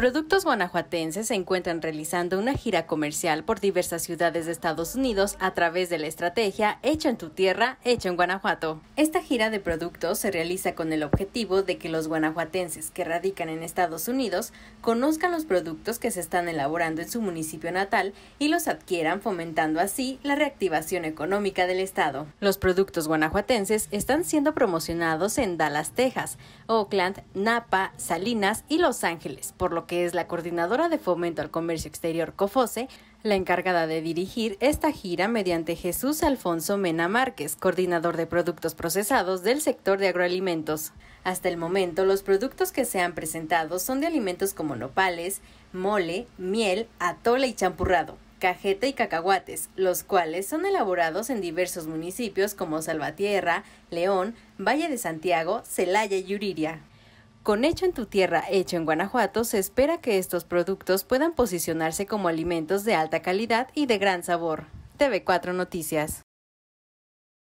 Productos Guanajuatenses se encuentran realizando una gira comercial por diversas ciudades de Estados Unidos a través de la estrategia Hecho en tu tierra, hecho en Guanajuato. Esta gira de productos se realiza con el objetivo de que los guanajuatenses que radican en Estados Unidos conozcan los productos que se están elaborando en su municipio natal y los adquieran fomentando así la reactivación económica del estado. Los productos guanajuatenses están siendo promocionados en Dallas, Texas, Oakland, Napa, Salinas y Los Ángeles, por lo que es la coordinadora de fomento al comercio exterior COFOSE, la encargada de dirigir esta gira mediante Jesús Alfonso Mena Márquez, coordinador de productos procesados del sector de agroalimentos. Hasta el momento, los productos que se han presentado son de alimentos como nopales, mole, miel, atole y champurrado cajeta y cacahuates, los cuales son elaborados en diversos municipios como Salvatierra, León, Valle de Santiago, Celaya y Uriria. Con Hecho en tu tierra, hecho en Guanajuato, se espera que estos productos puedan posicionarse como alimentos de alta calidad y de gran sabor. TV4 Noticias.